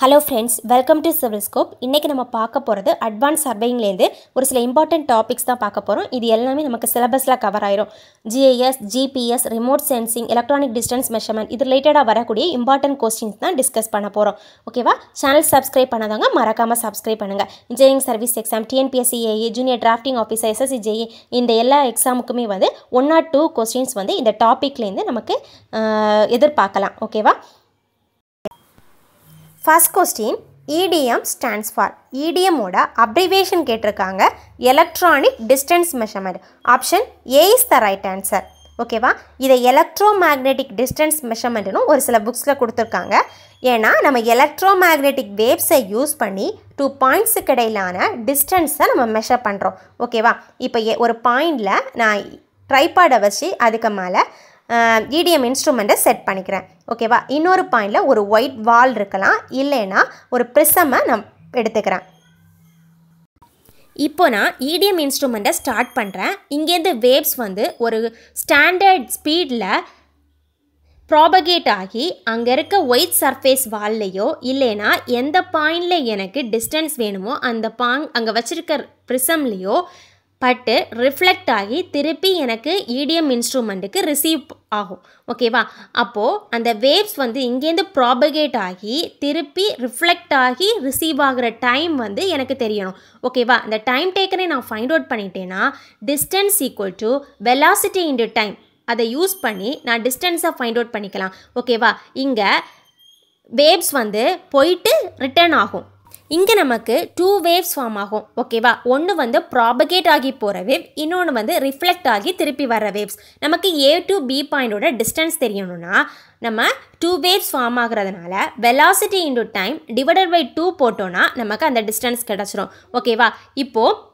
Hello friends welcome to Civil Scope இன்றைக்கி நம்ம பார்க்க போகிறது அட்வான்ஸ் சர்வேங்லேருந்து ஒரு சில இம்பார்ட்டன்ட் டாபிக்ஸ் தான் பார்க்க போகிறோம் இது எல்லாமே நமக்கு சிலபஸில் கவர் ஆயிரும் GIS GPS remote sensing electronic distance measurement இது ரிலேட்டடாக வரக்கூடிய இம்பார்ட்டன்ட் கொஸ்டின்ஸ் தான் டிஸ்கஸ் பண்ண போகிறோம் ஓகேவா சேனல் சப்ஸ்கிரைப் பண்ணாதவங்க மறக்காமல் சப்ஸ்கிரைப் பண்ணுங்கள் engineering service exam TNPSC AE junior drafting officer SSC JE இந்த எல்லா எக்ஸாமுக்குமே வந்து ஒன் ஆர் டூ கொஸ்டின்ஸ் வந்து இந்த டாப்பிக்லேருந்து நமக்கு எதிர்பார்க்கலாம் ஓகேவா first question EDM stands for இடிஎம்மோட அப்ரிவேஷன் கேட்டிருக்காங்க electronic distance measurement option A is the right answer ஓகேவா இதை எலக்ட்ரோ மேக்னெட்டிக் டிஸ்டன்ஸ் மெஷர்மெண்ட்னு ஒரு சில புக்ஸில் கொடுத்துருக்காங்க ஏன்னா நம்ம எலக்ட்ரோ மேக்னெட்டிக் வேவ்ஸை யூஸ் பண்ணி டூ பாயிண்ட்ஸுக்கு இடையிலான டிஸ்டன்ஸை நம்ம மெஷர் பண்ணுறோம் ஓகேவா இப்போ ஒரு பாயிண்டில் நான் ட்ரைபாடை வச்சு அதுக்கு மேலே இடிஎம் இன்ஸ்ட்ருமெண்ட்டை செட் பண்ணிக்கிறேன் ஓகேவா இன்னொரு பாயிண்டில் ஒரு ஒயிட் வால் இருக்கலாம் இல்லைன்னா ஒரு ப்ரிசமை நான் எடுத்துக்கிறேன் இப்போ நான் இடிஎம் e இன்ஸ்ட்ருமெண்ட்டை ஸ்டார்ட் பண்ணுறேன் இங்கேருந்து வேவ்ஸ் வந்து ஒரு ஸ்டாண்டர்ட் ஸ்பீடில் ப்ராபகேட் ஆகி அங்கே இருக்க ஒயிட் சர்ஃபேஸ் வால்லையோ இல்லைனா எந்த பாயிண்டில் எனக்கு டிஸ்டன்ஸ் வேணுமோ அந்த பாங் அங்கே வச்சுருக்க ப்ரிசம்லேயோ பட்டு ரிஃப்ளெக்ட் ஆகி திருப்பி எனக்கு இடிஎம் இன்ஸ்ட்ருமெண்ட்டுக்கு ரிசீவ் ஆகும் ஓகேவா அப்போது அந்த வேவ்ஸ் வந்து இங்கேருந்து ப்ராபகேட் ஆகி திருப்பி ரிஃப்ளெக்ட் ஆகி ரிசீவ் ஆகிற டைம் வந்து எனக்கு தெரியணும் ஓகேவா அந்த டைம் டேக்கரை நான் ஃபைண்ட் அவுட் பண்ணிட்டேன்னா distance equal to velocity into time அதை யூஸ் பண்ணி நான் டிஸ்டன்ஸை ஃபைண்ட் அவுட் பண்ணிக்கலாம் ஓகேவா இங்கே வேவ்ஸ் வந்து போயிட்டு ரிட்டர்ன் ஆகும் இங்கே நமக்கு டூ வேவ்ஸ் ஃபார்ம் ஆகும் ஓகேவா ஒன்று வந்து ப்ராபகேட் ஆகி போகிற வேவ் இன்னொன்று வந்து ரிஃப்ளெக்ட் ஆகி திருப்பி வர வேவ்ஸ் நமக்கு ஏ டு பி பாயிண்டோட டிஸ்டன்ஸ் தெரியணும்னா நம்ம டூ வேவ்ஸ் ஃபார்ம் ஆகிறதுனால velocity into time divided by two போட்டோன்னா நமக்கு அந்த டிஸ்டன்ஸ் கிடச்சிரும் ஓகேவா இப்போது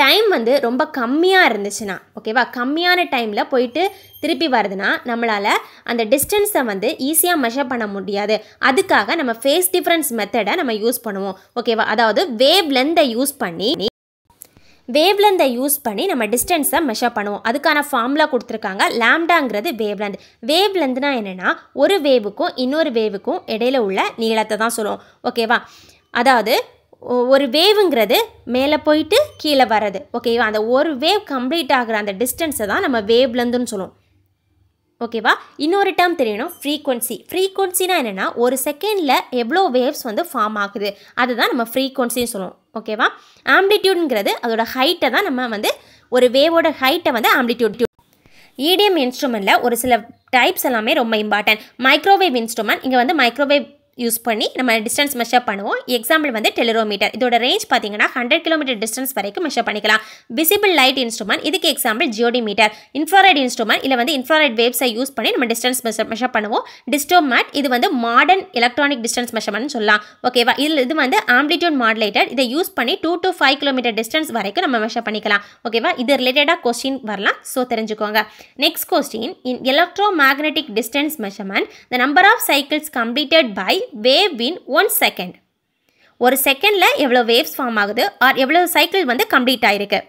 டைம் வந்து ரொம்ப கம்மியாக இருந்துச்சுன்னா ஓகேவா கம்மியான டைமில் போயிட்டு திருப்பி வருதுன்னா நம்மளால் அந்த டிஸ்டன்ஸை வந்து ஈஸியாக மெஷர் பண்ண முடியாது அதுக்காக நம்ம ஃபேஸ் டிஃப்ரென்ஸ் மெத்தடை நம்ம யூஸ் பண்ணுவோம் ஓகேவா அதாவது வேவ் லெந்தை யூஸ் பண்ணி வேவ் லெந்தை யூஸ் பண்ணி நம்ம டிஸ்டன்ஸை மெஷர் பண்ணுவோம் அதுக்கான ஃபார்முலா கொடுத்துருக்காங்க லேம்டாங்கிறது வேவ் வேவ்லெந்த்னா என்னென்னா ஒரு வேவுக்கும் இன்னொரு வேவுக்கும் இடையில உள்ள நீளத்தை தான் சொல்லுவோம் ஓகேவா அதாவது ஒரு வேவுங்கிறது மேலே போயிட்டு கீழே வர்றது ஓகேவா அந்த ஒரு வேவ் கம்ப்ளீட் ஆகிற அந்த டிஸ்டன்ஸை தான் நம்ம வேவ்லேருந்துன்னு சொல்லுவோம் ஓகேவா இன்னொரு டேர்ம் தெரியணும் ஃப்ரீக்வன்சி ஃப்ரீக்வன்சினா என்னென்னா ஒரு செகண்டில் எவ்வளோ வேவ்ஸ் வந்து ஃபார்ம் ஆகுது அதுதான் நம்ம ஃப்ரீக்வன்சின்னு சொல்லுவோம் ஓகேவா ஆம்பிடியூடுங்கிறது அதோட ஹைட்டை தான் நம்ம வந்து ஒரு வேவோட ஹைட்டை வந்து ஆம்பிடியூட் இடிஎம் இன்ஸ்ட்ருமெண்ட்டில் ஒரு சில டைப்ஸ் எல்லாமே ரொம்ப இம்பார்ட்டன்ட் மைக்ரோவேவ் இன்ஸ்ட்ருமெண்ட் இங்கே வந்து மைக்ரோவேவ் யூஸ் பண்ணி நம்ம டிஸ்டன்ஸ் மெஷர் பண்ணுவோம் எக்ஸாம்பிள் வந்து டெலிரோமீட்டர் இதோட ரேஞ்ச் பார்த்தீங்கன்னா ஹண்ட்ரட் கிலோமீட்டர் டிஸ்டன்ஸ் வரைக்கும் மெஷர் பண்ணிக்கலாம் விசிபிள் லைட் இன்ஸ்ட்ருமெண்ட் இதுக்கு எக்ஸாம்பிள் ஜியோடிமீட்டர் இன்ஃப்ராரைட் இன்ஸ்ட்ருமெண்ட் இல்லை வந்து இன்ஃப்ராரைட் வேப்ஸை யூஸ் பண்ணி நம்ம டிஸ்டன்ஸ் மெஷர் மெஷர் பண்ணுவோம் டிஸ்டோமேட் இது வந்து மாடர்ன் எலக்ட்ரானிக் டிஸ்டன்ஸ் மெஷர்மெண்ட் சொல்லலாம் ஓகேவா இதில் இது வந்து ஆம்பிடியூட் மாடுலேட்டர் இதை யூஸ் பண்ணி two to five kilometre distance வரைக்கும் நம்ம மெஷர் பண்ணிக்கலாம் ஓகேவா இது ரிலேட்டடாக கொஸ்டின் வரலாம் ஸோ தெரிஞ்சுக்கோங்க next question in electromagnetic distance measurement the number of cycles completed by wave in one second ஒரு செகண்டில் எவ்வளோ வேவ்ஸ் ஃபார்ம் ஆகுது ஆர் எவ்வளோ சைக்கிள் வந்து கம்ப்ளீட் ஆகிருக்கு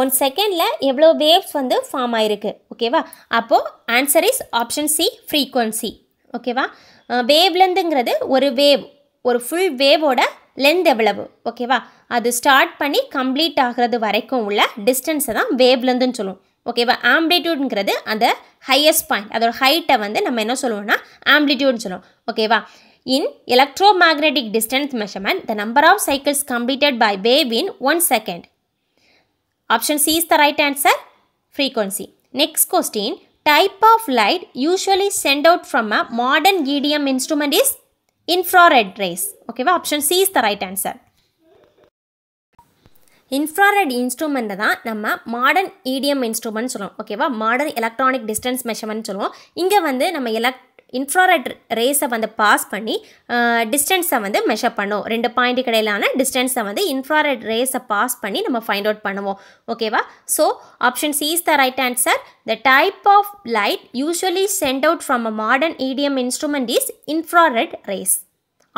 ஒன் செகண்டில் எவ்வளோ வேவ்ஸ் வந்து ஃபார்ம் ஆகிருக்கு ஓகேவா அப்போது answer is option C frequency ஓகேவா வேவ்லெந்துங்கிறது ஒரு வேவ் ஒரு ஃபுல் வேவோட லென்த் எவ்வளவு ஓகேவா அது ஸ்டார்ட் பண்ணி கம்ப்ளீட் ஆகிறது வரைக்கும் உள்ள டிஸ்டன்ஸை தான் வேவ்லெந்துன்னு சொல்லுவோம் ஓகேவா ஆம்பிடியூடுங்கிறது அந்த ஹையஸ்ட் பாயிண்ட் அதோட ஹைட்டை வந்து நம்ம என்ன சொல்லுவோம்னா ஆம்பிடியூடுன்னு சொல்லுவோம் ஓகேவா in electromagnetic distance measurement the number of cycles completed by wave in one second option C is the right answer frequency next question type of light usually sent out from a modern EDM instrument is infrared rays ஓகேவா option C is the right answer infrared இன்ஸ்ட்ருமெண்ட்டை தான் நம்ம modern EDM instrument சொல்லுவோம் ஓகேவா modern electronic distance measurement சொல்லுவோம் இங்கே வந்து நம்ம எலக் இன்ஃப்ராரெட் ரேஸை வந்து பாஸ் பண்ணி டிஸ்டன்ஸை வந்து மெஷர் பண்ணுவோம் ரெண்டு பாயிண்ட் கடையிலான டிஸ்டன்ஸை வந்து இன்ஃப்ராரெட் ரேஸை பாஸ் பண்ணி நம்ம ஃபைண்ட் அவுட் பண்ணுவோம் ஓகேவா so option C is the right answer the type of light usually sent out from a modern EDM instrument is infrared rays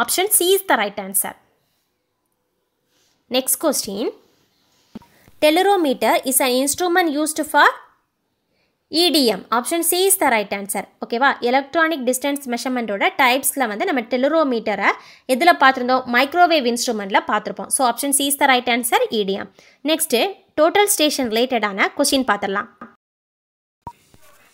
option C is the right answer next question Telerometer is an instrument used for EDM. Option C is the right answer. ஓகேவா electronic distance மெஷர்மெண்ட்டோட டைப்ஸில் வந்து நம்ம டெலிரோமீட்டரை எதில் பார்த்துருந்தோம் microwave இன்ஸ்ட்ருமெண்ட்டில் பார்த்துருப்போம் so option C is the right answer EDM next total station ரிலேட்டடான கொஷின் பார்த்துடலாம்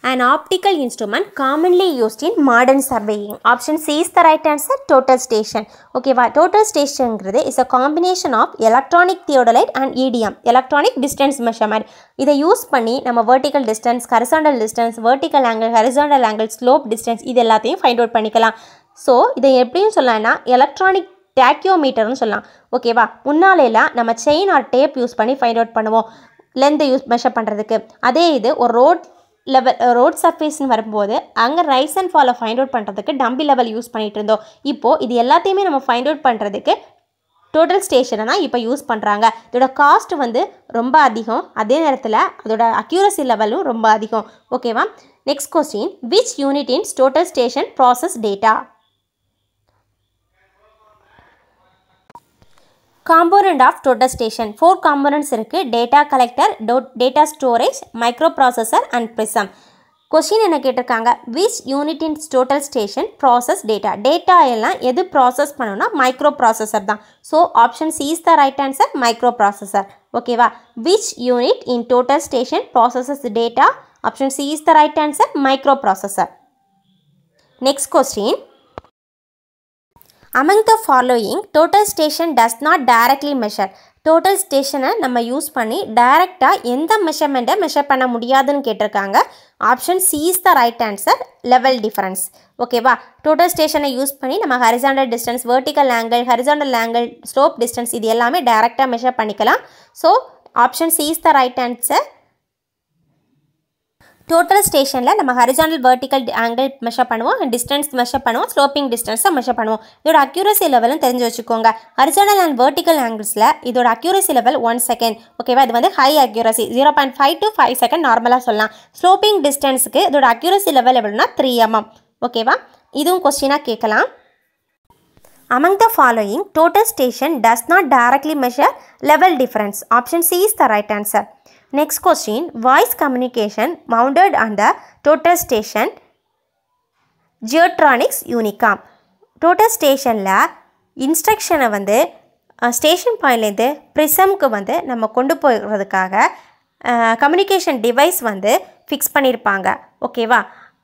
an optical instrument commonly used in modern surveying. Option C is the right answer, total station. Okay, why? total station is a combination of electronic theodolite and EDM, electronic distance measurement. இதை use panni nama vertical distance, horizontal distance, vertical angle, horizontal angle, slope distance இது எல்லாத்தையும் find out பண்ணிக்கலாம். so இதை எப்படின்னு சொல்லலாம்னா electronic டேக்கியோமீட்டர்னு சொல்லலாம் ஓகேவா முன்னாலேலாம் நம்ம செயின் ஆர் டேப் யூஸ் பண்ணி ஃபைண்ட் அவுட் பண்ணுவோம் லென்த்தை யூஸ் மெஷர் பண்ணுறதுக்கு அதே இது ஒரு ரோட் லெவல் ரோட் சர்ஃபேஸ்னு வரும்போது அங்கே ரைஸ் அண்ட் ஃபாலை ஃபைண்ட் அவுட் பண்ணுறதுக்கு டம்பி லெவல் யூஸ் பண்ணிகிட்டு இருந்தோம் இப்போது இது எல்லாத்தையுமே நம்ம ஃபைண்ட் அவுட் பண்ணுறதுக்கு டோட்டல் ஸ்டேஷனை தான் இப்போ யூஸ் பண்ணுறாங்க இதோட காஸ்ட் வந்து ரொம்ப அதிகம் அதே நேரத்தில் அதோட அக்யூரசி லெவலும் ரொம்ப அதிகம் ஓகேவா next question which unit in total station process data component of total station four components இருக்குது டேட்டா கலெக்டர் டோ data storage microprocessor and prism question என்ன கேட்டிருக்காங்க which unit in total station process data data எல்லாம் எது process பண்ணணும்னா microprocessor தான் so option C is the right answer microprocessor ஓகேவா which unit in total station processes data option C is the right answer microprocessor next question among the following total station does not directly measure total ஸ்டேஷனை நம்ம use பண்ணி டைரெக்டாக எந்த மெஷர்மெண்ட்டை measure பண்ண முடியாதுன்னு கேட்டிருக்காங்க option C is the right answer level difference ஓகேவா total ஸ்டேஷனை யூஸ் பண்ணி நம்ம horizontal distance vertical angle horizontal angle slope distance இது எல்லாமே டைரெக்டாக மெஷர் பண்ணிக்கலாம் so option C is the right answer total ஸ்டேஷனில் நம்ம ஹரிஜானல் வெர்டிக்கல் ஆங்கிள் மெஷர் பண்ணுவோம் டிஸ்டன்ஸ் மெஷர் பண்ணுவோம் ஸ்லோப்பிங் டிஸ்டன்ஸை மெஷர் பண்ணுவோம் இதோட அக்யூரசி லெவலும் தெரிஞ்சு வச்சுக்கோங்க ஹரிஜானல் அண்ட் வெர்டிக்கல் ஆங்கிள்ஸில் இதோட அக்யூரசி லெவல் ஒன் செகண்ட் ஓகேவா இது வந்து high accuracy zero point five to five second நார்மலாக சொல்லலாம் ஸ்லோப்பிங் டிஸ்டன்ஸுக்கு இதோட அக்யூரசி லெவல் எவ்வளோனா த்ரீ எம்எம் ஓகேவா இதுவும் கொஸ்டினாக கேட்கலாம் among the following total station does not directly measure level difference option C is the right answer next question voice communication mounted and the total station Geotronics Unicom total ஸ்டேஷனில் இன்ஸ்ட்ரக்ஷனை வந்து station பாயிண்ட்லேருந்து ப்ரிசம்க்கு வந்து நம்ம கொண்டு போகிறதுக்காக கம்யூனிகேஷன் டிவைஸ் வந்து fix பண்ணியிருப்பாங்க ஓகேவா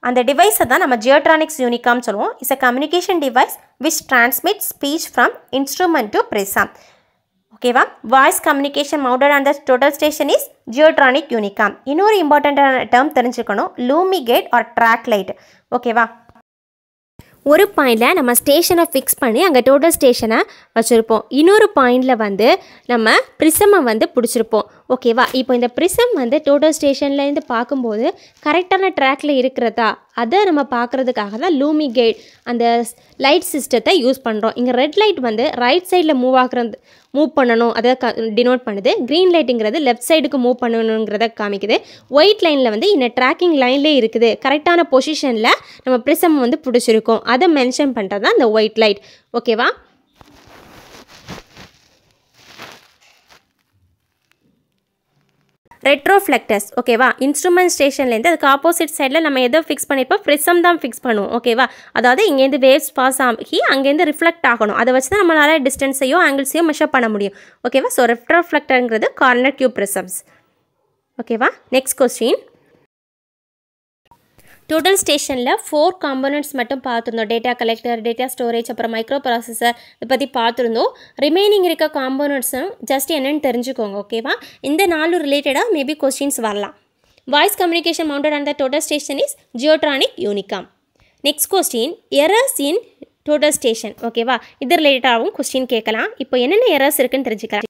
அந்த டிவைஸை தான் நம்ம ஜியோட்ரானிக்ஸ் யூனிகாம் சொல்லுவோம் it's a communication device which transmit speech from instrument to prism ஓகேவா voice communication mounted and the total station is Geotronic Unicom இன்னொரு இம்பார்ட்டண்ட்டான டேர்ம் தெரிஞ்சுக்கணும் lumi guide or track light ஓகேவா ஒரு பாயிண்டில் நம்ம ஸ்டேஷனை ஃபிக்ஸ் பண்ணி அங்கே டோட்டல் ஸ்டேஷனை வச்சுருப்போம் இன்னொரு பாயிண்டில் வந்து நம்ம ப்ரிசமை வந்து பிடிச்சிருப்போம் ஓகேவா இப்போ இந்த ப்ரிசம் வந்து டோட்டல் ஸ்டேஷன்லேருந்து பார்க்கும்போது கரெக்டான ட்ராக்கில் இருக்கிறதா அதை நம்ம பார்க்குறதுக்காக தான் லூமி கைட் அந்த லைட் சிஸ்டத்தை யூஸ் பண்ணுறோம் இங்கே ரெட் லைட் வந்து ரைட் சைடில் மூவ் ஆகுறது மூவ் பண்ணணும் அதை டினோட் பண்ணுது க்ரீன் லைட்டுங்கிறது லெஃப்ட் சைடுக்கு மூவ் பண்ணணுங்கிறத காமிக்குது ஒயிட் லைனில் வந்து இந்த ட்ராக்கிங் லைன்லேயே இருக்குது கரெக்டான பொசிஷனில் நம்ம ப்ரிசம் வந்து பிடிச்சிருக்கோம் அதை மென்ஷன் பண்ணுறது தான் இந்த ஒயிட் லைட் ஓகேவா ரெட்ரோஃப்ளெக்டர்ஸ் ஓகேவா இன்ஸ்ட்ருமெண்ட் ஸ்டேஷன்லேருந்து அதுக்கு ஆப்போசிட் சைடில் நம்ம எதை ஃபிக்ஸ் பண்ணிப்போம் ப்ரிசம் தான் ஃபிக்ஸ் பண்ணுவோம் ஓகேவா அதாவது இங்கேருந்து வேவ்ஸ் பாஸ் ஆகி அங்கேருந்து ரிஃப்ளெக்ட் ஆகணும் அதை வச்சு தான் நம்மளால் டிஸ்டன்ஸையோ ஆங்கிள்ஸையோ மெஷர் பண்ண முடியும் ஓகேவா ஸோ ரெட்ரோஃப்ளெக்டருங்கிறது கார்னர் கியூப் ப்ரிசம்ஸ் ஓகேவா நெக்ஸ்ட் கொஸ்டின் டோட்டல் ஸ்டேஷனில் ஃபோர் காம்பனண்ட்ஸ் மட்டும் பார்த்துருந்தோம் டேட்டா கலெக்டர் டேட்டா ஸ்டோரேஜ் அப்புறம் மைக்ரோ ப்ராசஸர் இதை பற்றி பார்த்துருந்தோம் ரிமைனிங் இருக்க காம்பனண்ட்ஸும் ஜஸ்ட் என்னென்னு தெரிஞ்சுக்கோங்க ஓகேவா இந்த நாலு ரிலேட்டடாக மேபி கொஸ்டின்ஸ் வரலாம் voice communication mounted and the total station is Geotronic Unicom next question errors in total station ஓகேவா இது ரிலேட்டடாகவும் கொஸ்டின் கேட்கலாம் இப்போ என்னென்ன எரர்ஸ் இருக்குன்னு தெரிஞ்சுக்கலாம்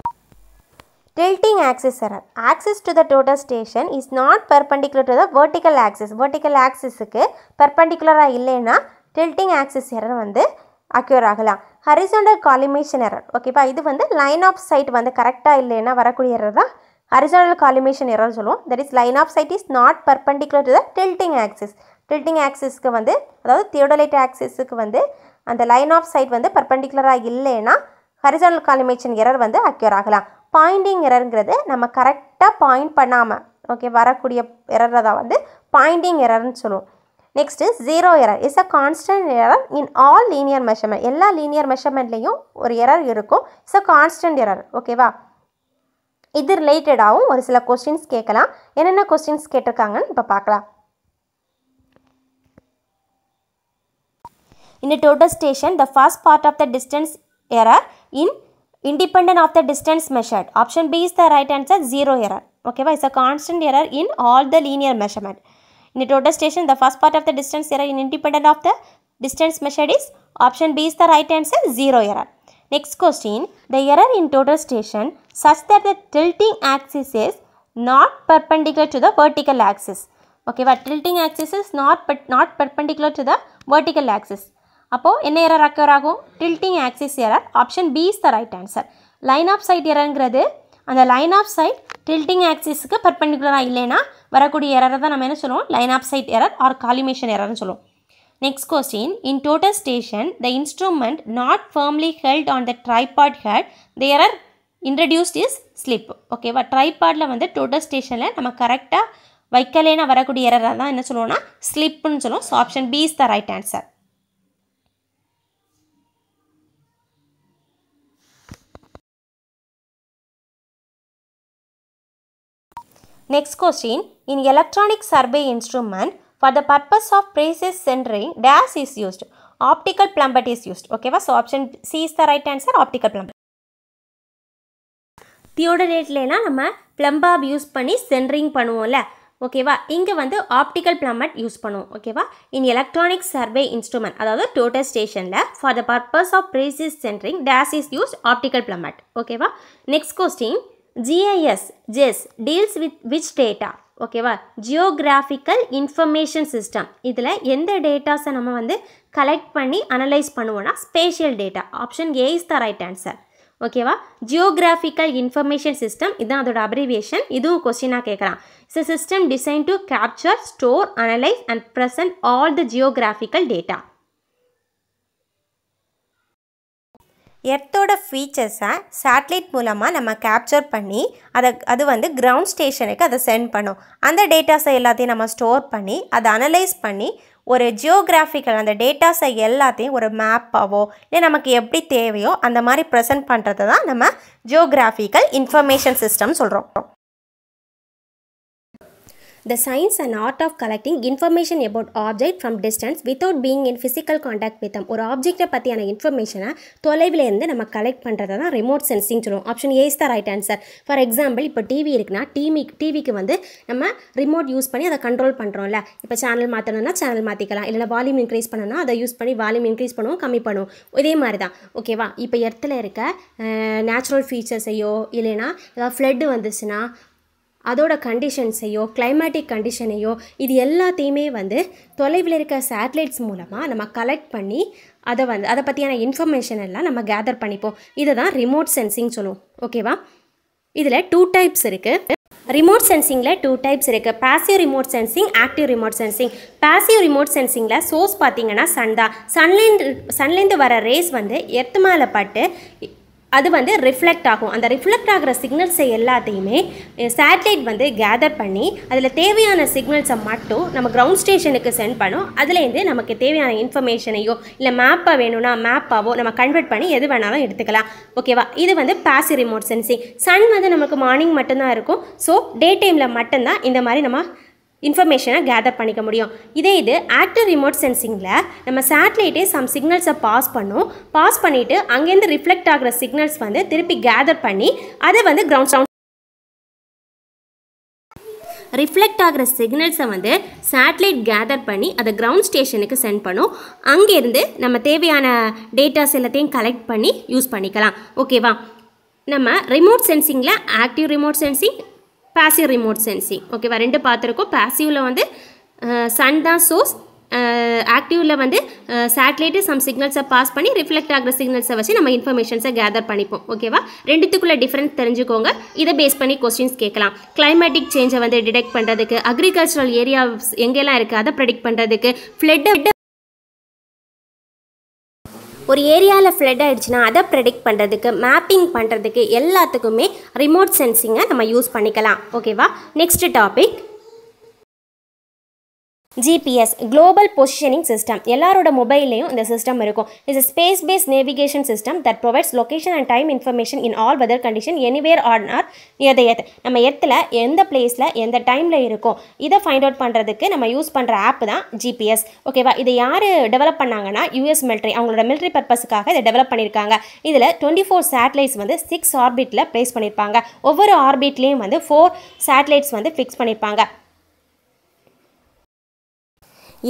tilting axis error axis to the total station is not perpendicular to the vertical axis vertical ஆக்சிஸுக்கு perpendiculaராக இல்லைன்னா tilting ஆக்சிஸ் எரர் வந்து அக்யூர் ஆகலாம் ஹரிசோண்டல் காலிமேஷன் எரர் ஓகேப்பா இது வந்து லைன் ஆஃப் சைட் வந்து கரெக்டாக இல்லைன்னா வரக்கூடிய எரர் தான் ஹரிசோண்டல் காலிமேஷன் எரர் சொல்லுவோம் that is line of sight is not perpendicular to the tilting axis tilting ஆக்சிஸ்க்கு வந்து அதாவது தியோடலைட் ஆக்சிஸுக்கு வந்து அந்த லைன் ஆஃப் சைட் வந்து பர்பண்டிகுலராக இல்லைன்னா ஹரிசோண்டல் காலிமேஷன் எரர் வந்து அக்யூர் ஆகலாம் பாயிண்டிங் எரருங்கிறது நம்ம கரெக்டாக பாயிண்ட் பண்ணாமல் ஓகே வரக்கூடிய எரரை தான் வந்து பாயிண்டிங் எரர்னு சொல்லுவோம் next zero error is a constant error in all linear measurement எல்லா லீனியர் மெஷர்மெண்ட்லேயும் ஒரு எரர் இருக்கும் இட்ஸ் அ கான்ஸ்டன்ட் எரர் ஓகேவா இது ரிலேட்டடாகவும் ஒரு சில கொஸ்டின்ஸ் கேட்கலாம் என்னென்ன கொஸ்டின்ஸ் கேட்டிருக்காங்கன்னு இப்போ பார்க்கலாம் in total station the first part of the distance error in independent of the distance measured. Option B is the right answer, zero error. Okay, why? It's a constant error in all the linear measurement. In a total station, the first part of the distance error in independent of the distance measured is option B is the right answer, zero error. Next question, the error in total station such that the tilting axis is not perpendicular to the vertical axis. Okay, but tilting axis is not, but not perpendicular to the vertical axis. அப்போது என்ன error occur ஆகும் tilting axis error option B is the right answer line of sight எரருங்கிறது அந்த line of sight tilting ஆக்சிஸுக்கு பர்பண்டிகுலராக இல்லைன்னா வரக்கூடிய எரரை தான் நம்ம என்ன சொல்லுவோம் line of sight error or collimation எரர்னு சொல்லுவோம் next question in total station the instrument not firmly held on the tripod head the error introduced is slip ஓகேவா ட்ரைபாட்டில் வந்து டோட்டல் ஸ்டேஷனில் நம்ம கரெக்டாக வைக்கலேன்னா வரக்கூடிய எரராக தான் என்ன சொல்லுவோம்னா ஸ்லிப்புன்னு சொல்லுவோம் so option B is the right answer Next question, in electronic survey instrument, for the purpose of precise centering, dash is used. Optical plumbet is used. Okay, so option C is the right answer, optical plumbet. தியோடரேட்லாம் நம்ம plumb bob use பண்ணி centring பண்ணுவோம்ல ஓகேவா இங்கே வந்து optical பிளம்பட் use பண்ணுவோம் ஓகேவா in electronic survey instrument அதாவது டோட்டல் ஸ்டேஷனில் for the purpose of precise centring this is use optical plummet ஓகேவா நெக்ஸ்ட் கொஸ்டின் ஜிஐஎஸ் ஜெஸ் டீல்ஸ் வித் விச் டேட்டா ஓகேவா ஜியோகிராஃபிக்கல் இன்ஃபர்மேஷன் சிஸ்டம் இதில் எந்த டேட்டாஸை நம்ம வந்து கலெக்ட் பண்ணி அனலைஸ் பண்ணுவோன்னா spatial data option A is the right answer ஓகேவா ஜியோகிராஃபிக்கல் இன்ஃபர்மேஷன் சிஸ்டம் இதுதான் அதோட அப்ரிவியேஷன் இதுவும் கொஸ்டினாக கேட்குறான் it's system design to capture store analyse and present all the geographical data எர்த்தோட ஃபீச்சர்ஸை சேட்டலைட் மூலமாக நம்ம கேப்சர் பண்ணி அதை அது வந்து கிரவுண்ட் ஸ்டேஷனுக்கு அதை சென்ட் பண்ணும் அந்த டேட்டாஸை எல்லாத்தையும் நம்ம ஸ்டோர் பண்ணி அதை அனலைஸ் பண்ணி ஒரு ஜியோகிராஃபிக்கல் அந்த டேட்டாஸை எல்லாத்தையும் ஒரு மேப்பாவோ இல்லை நமக்கு எப்படி தேவையோ அந்த மாதிரி ப்ரெசென்ட் பண்ணுறது தான் நம்ம ஜியோகிராஃபிக்கல் இன்ஃபர்மேஷன் சிஸ்டம் சொல்கிறோம் the science and art of collecting information about object from distance without being in physical contact with them ஒரு ஆப்ஜெக்டை பற்றியான இன்ஃபர்மேஷனை தொலைவில் இருந்து நம்ம கலெக்ட் பண்ணுறது தான் ரிமோட் சென்சிங் சொல்லுவோம் option A is the right answer for example இப்போ டிவி இருக்குன்னா டிவி டிவிக்கு வந்து நம்ம ரிமோட் யூஸ் பண்ணி அதை கண்ட்ரோல் பண்ணுறோம்ல இப்போ சேனல் மாற்றணும்னா சேனல் மாற்றிக்கலாம் இல்லைனா வால்யூம் இன்க்ரீஸ் பண்ணணும்னா அதை யூஸ் பண்ணி வால்யூம் இன்க்ரீஸ் பண்ணுவோம் கம்மி பண்ணுவோம் இதே மாதிரி தான் ஓகேவா இப்போ இடத்துல இருக்க நேச்சுரல் ஃபீச்சர்ஸையோ இல்லைனா ஏதாவது ஃப்ளட்டு வந்துச்சுன்னா அதோட கண்டிஷன்ஸையோ கிளைமேட்டிக் கண்டிஷனையோ இது எல்லாத்தையுமே வந்து தொலைவில் இருக்க சேட்டலைட்ஸ் மூலமாக நம்ம கலெக்ட் பண்ணி அதை வந்து அதை பற்றியான இன்ஃபர்மேஷன் எல்லாம் நம்ம கேதர் பண்ணிப்போம் இதை தான் ரிமோட் சென்சிங் சொல்லுவோம் ஓகேவா இதில் டூ டைப்ஸ் இருக்குது ரிமோட் சென்சிங்கில் டூ டைப்ஸ் இருக்குது passive remote sensing active remote sensing passive remote சென்சிங்கில் சோர்ஸ் பார்த்தீங்கன்னா சன் தான் சன்லேந்து சன்லேருந்து வர ரேஸ் வந்து எர்த்து மேலே பட்டு அது வந்து ரிஃப்ளெக்ட் ஆகும் அந்த ரிஃப்ளெக்ட் ஆகிற சிக்னல்ஸை எல்லாத்தையுமே சேட்டலைட் வந்து கேதர் பண்ணி அதில் தேவையான சிக்னல்ஸை மட்டும் நம்ம கிரவுண்ட் ஸ்டேஷனுக்கு சென்ட் பண்ணோம் அதுலேருந்து நமக்கு தேவையான இன்ஃபர்மேஷனையோ இல்லை மேப்பாக வேணும்னா மேப்பாவோ நம்ம கன்வெர்ட் பண்ணி எது வேணாலும் எடுத்துக்கலாம் ஓகேவா இது வந்து பேசி ரிமோட் சென்சிங் சன் வந்து நமக்கு மார்னிங் மட்டும்தான் இருக்கும் ஸோ டே டைமில் மட்டும்தான் இந்த மாதிரி நம்ம இன்ஃபர்மேஷனை கேதர் பண்ணிக்க முடியும் இதே இது ஆக்டிவ் ரிமோட் சென்சிங்கில் நம்ம சேட்டலைட்டே சம் சிக்னல்ஸை பாஸ் பண்ணும் பாஸ் பண்ணிவிட்டு அங்கேருந்து ரிஃப்ளெக்ட் ஆகிற சிக்னல்ஸ் வந்து திருப்பி கேதர் பண்ணி அதை வந்து கிரவுண்ட் சவுண்ட் ரிஃப்ளெக்ட் ஆகிற சிக்னல்ஸை வந்து சேட்டலைட் கேதர் பண்ணி அதை கிரவுண்ட் ஸ்டேஷனுக்கு சென்ட் பண்ணும் அங்கேருந்து நம்ம தேவையான டேட்டாஸ் எல்லாத்தையும் கலெக்ட் பண்ணி யூஸ் பண்ணிக்கலாம் ஓகேவா நம்ம ரிமோட் சென்சிங்கில் active remote sensing passive remote sensing ஓகேவா ரெண்டு பார்த்துருக்கோம் பேசிவில் வந்து சன் தான் சோர்ஸ் ஆக்டிவில் வந்து சேட்டலைட்டு சம் சிக்னல்ஸை பாஸ் பண்ணி ரிஃப்ளெக்ட் ஆகிற சிக்னல்ஸை வச்சு நம்ம இன்ஃபர்மேஷன்ஸை கேதர் பண்ணிப்போம் ஓகேவா ரெண்டுத்துக்குள்ள டிஃப்ரென்ஸ் தெரிஞ்சுக்கோங்க இதை பேஸ் பண்ணி கொஸ்டின்ஸ் கேட்கலாம் கிளைமேட்டிக் சேஞ்சை வந்து டிடெக்ட் பண்ணுறதுக்கு அக்ரிகல்ச்சரல் ஏரியாஸ் எங்கெல்லாம் இருக்குது அதை ப்ரெடிக்ட் பண்ணுறதுக்கு ஃப்ளட்டை ஒரு ஏரியாவில் ஃப்ளட் ஆகிடுச்சுன்னா அதை ப்ரெடிக்ட் பண்ணுறதுக்கு மேப்பிங் பண்ணுறதுக்கு எல்லாத்துக்குமே ரிமோட் சென்சிங்கை நம்ம யூஸ் பண்ணிக்கலாம் ஓகேவா next topic GPS global positioning system எல்லாரோட மொபைல்லையும் இந்த சிஸ்டம் இருக்கும் it's space base navigation system that provides location and time information in all weather condition anywhere on or near the earth நம்ம எத்தில் எந்த பிளேஸில் எந்த டைமில் இருக்கும் இதை ஃபைண்ட் அவுட் பண்ணுறதுக்கு நம்ம யூஸ் பண்ணுற ஆப் தான் ஜிபிஎஸ் ஓகேவா இதை யார் டெவலப் பண்ணாங்கன்னா யூஎஸ் மிலிட்ரி அவங்களோட மிலிட்ரி பர்பஸுக்காக இதை டெவலப் பண்ணியிருக்காங்க இதில் டுவெண்ட்டி ஃபோர் சேட்டலைட்ஸ் வந்து சிக்ஸ் ஆர்பிட்டில் ப்ளேஸ் பண்ணியிருப்பாங்க ஒவ்வொரு ஆர்பிட்லேயும் வந்து ஃபோர் சேட்டலைட்ஸ் வந்து ஃபிக்ஸ் பண்ணியிருப்பாங்க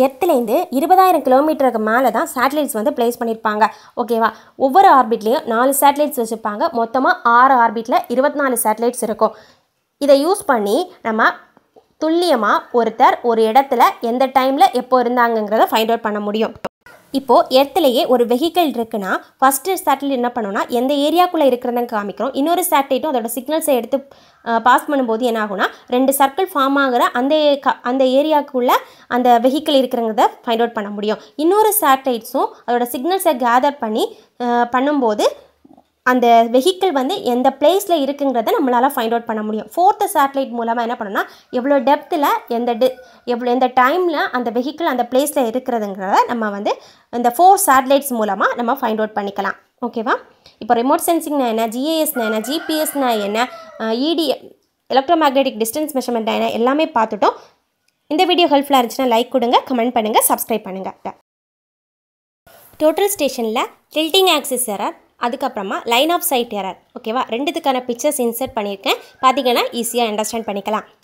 எர்த்துலேருந்து இருபதாயிரம் கிலோமீட்டருக்கு மேலே தான் சேட்டலைட்ஸ் வந்து பிளேஸ் பண்ணியிருப்பாங்க ஓகேவா ஒவ்வொரு ஆர்பிட்லேயும் நாலு சேட்டலைட்ஸ் வச்சுருப்பாங்க மொத்தமாக ஆறு ஆர்பிட்டில் இருபத்தி நாலு சேட்டலைட்ஸ் இருக்கும் இதை யூஸ் பண்ணி நம்ம துல்லியமாக ஒருத்தர் ஒரு இடத்துல எந்த டைமில் எப்போ இருந்தாங்கங்கிறத ஃபைண்ட் அவுட் பண்ண முடியும் இப்போது எர்த்துலேயே ஒரு வெஹிக்கிள் இருக்குன்னா ஃபஸ்ட்டு சேட்டலைட் என்ன பண்ணோம்னா எந்த ஏரியாக்குள்ளே இருக்கிறதுன்னு காமிக்கிறோம் இன்னொரு சேட்டலைட்டும் அதோட சிக்னல்ஸை எடுத்து பாஸ் பண்ணும்போது என்ன ஆகும்னா ரெண்டு சர்க்கிள் ஃபார்ம் ஆகிற அந்த க அந்த ஏரியாவுக்குள்ளே அந்த வெஹிக்கிள் இருக்கிறங்கிறத ஃபைண்ட் அவுட் பண்ண முடியும் இன்னொரு சேட்டலைட்ஸும் அதோட சிக்னல்ஸை கேதர் பண்ணி பண்ணும்போது அந்த வெஹிக்கிள் வந்து எந்த பிளேஸில் இருக்குங்கிறத நம்மளால் ஃபைண்ட் அவுட் பண்ண முடியும் ஃபோர்த்து சேட்டலைட் மூலமாக என்ன பண்ணோம்னா எவ்வளோ டெப்த்தில் எந்த டெ எவ்வளோ எந்த டைமில் அந்த வெஹிக்கிள் அந்த பிளேஸில் இருக்கிறதுங்கிறத நம்ம வந்து இந்த ஃபோர் சேட்டலைட்ஸ் மூலமாக நம்ம ஃபைண்ட் அவுட் பண்ணிக்கலாம் ஓகேவா இப்போ ரிமோட் சென்சிங்னா என்ன ஜிஏஎஸ்னா என்ன ஜிபிஎஸ்னா என்ன இடி எலக்ட்ரோ மேக்னெட்டிக் டிஸ்டன்ஸ் மெஷர்மெண்ட்டாக என்ன எல்லாமே பார்த்துட்டோம் இந்த வீடியோ ஹெல்ப்ஃபுல்லாக இருந்துச்சுன்னா லைக் கொடுங்க கமெண்ட் பண்ணுங்கள் சப்ஸ்கிரைப் பண்ணுங்கள் டோட்டல் ஸ்டேஷனில் டில்டிங் ஆக்சிஸ் எரர் அதுக்கப்புறமா லைன் ஆஃப் சைட் எரர் ஓகேவா ரெண்டுத்துக்கான பிக்சர்ஸ் இன்சர்ட் பண்ணியிருக்கேன் பார்த்தீங்கன்னா ஈஸியாக அண்டர்ஸ்டாண்ட் பண்ணிக்கலாம்